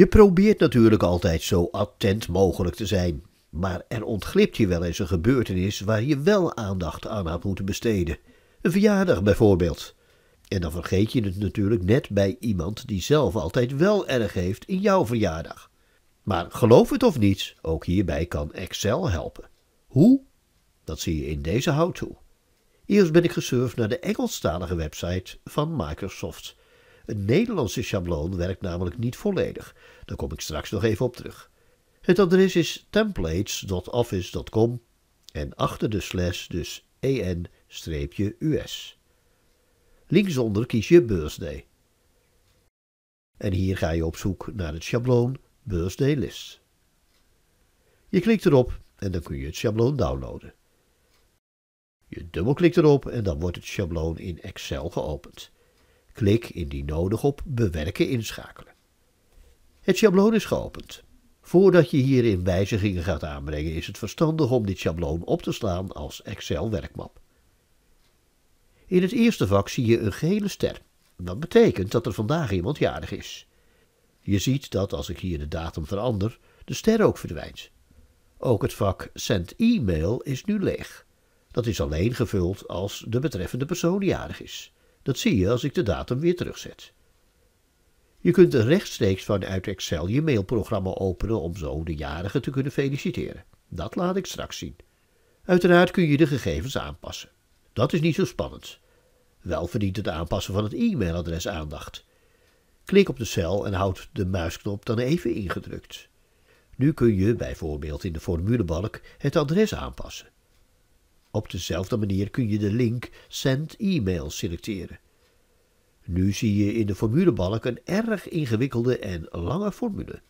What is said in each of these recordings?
Je probeert natuurlijk altijd zo attent mogelijk te zijn, maar er ontglipt je wel eens een gebeurtenis waar je wel aandacht aan had moeten besteden. Een verjaardag bijvoorbeeld. En dan vergeet je het natuurlijk net bij iemand die zelf altijd wel erg heeft in jouw verjaardag. Maar geloof het of niet, ook hierbij kan Excel helpen. Hoe? Dat zie je in deze how toe. Eerst ben ik gesurfd naar de Engelstalige website van Microsoft. Het Nederlandse sjabloon werkt namelijk niet volledig. Daar kom ik straks nog even op terug. Het adres is templates.office.com en achter de slash dus en-us. Linksonder kies je Birthday. En hier ga je op zoek naar het sjabloon Birthday List. Je klikt erop en dan kun je het sjabloon downloaden. Je dubbelklikt erop en dan wordt het sjabloon in Excel geopend. Klik indien nodig op Bewerken inschakelen. Het sjabloon is geopend. Voordat je hierin wijzigingen gaat aanbrengen, is het verstandig om dit sjabloon op te slaan als Excel-werkmap. In het eerste vak zie je een gele ster. Dat betekent dat er vandaag iemand jarig is. Je ziet dat als ik hier de datum verander, de ster ook verdwijnt. Ook het vak Send e-mail is nu leeg. Dat is alleen gevuld als de betreffende persoon jarig is. Dat zie je als ik de datum weer terugzet. Je kunt rechtstreeks vanuit Excel je mailprogramma openen om zo de jarige te kunnen feliciteren. Dat laat ik straks zien. Uiteraard kun je de gegevens aanpassen. Dat is niet zo spannend. Wel verdient het aanpassen van het e-mailadres aandacht. Klik op de cel en houd de muisknop dan even ingedrukt. Nu kun je bijvoorbeeld in de formulebalk het adres aanpassen. Op dezelfde manier kun je de link Send e-mail selecteren. Nu zie je in de formulebalk een erg ingewikkelde en lange formule.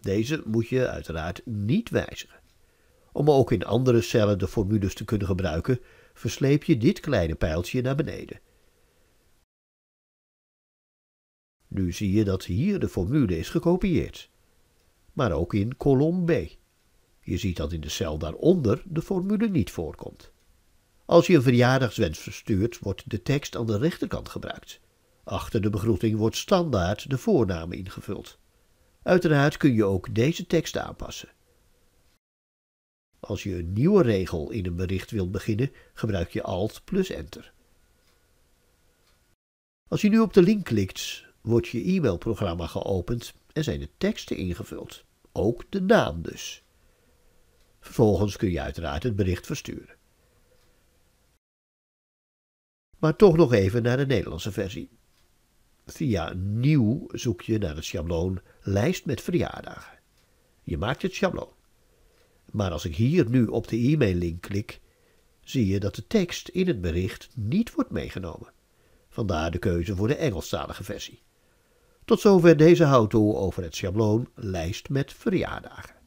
Deze moet je uiteraard niet wijzigen. Om ook in andere cellen de formules te kunnen gebruiken, versleep je dit kleine pijltje naar beneden. Nu zie je dat hier de formule is gekopieerd. Maar ook in kolom B. Je ziet dat in de cel daaronder de formule niet voorkomt. Als je een verjaardagswens verstuurt, wordt de tekst aan de rechterkant gebruikt. Achter de begroeting wordt standaard de voornaam ingevuld. Uiteraard kun je ook deze tekst aanpassen. Als je een nieuwe regel in een bericht wilt beginnen, gebruik je Alt plus Enter. Als je nu op de link klikt, wordt je e-mailprogramma geopend en zijn de teksten ingevuld. Ook de naam dus. Vervolgens kun je uiteraard het bericht versturen maar toch nog even naar de Nederlandse versie. Via nieuw zoek je naar het schabloon lijst met verjaardagen. Je maakt het schabloon. Maar als ik hier nu op de e-mail-link klik, zie je dat de tekst in het bericht niet wordt meegenomen. Vandaar de keuze voor de Engelstalige versie. Tot zover deze houdtoe over het schabloon lijst met verjaardagen.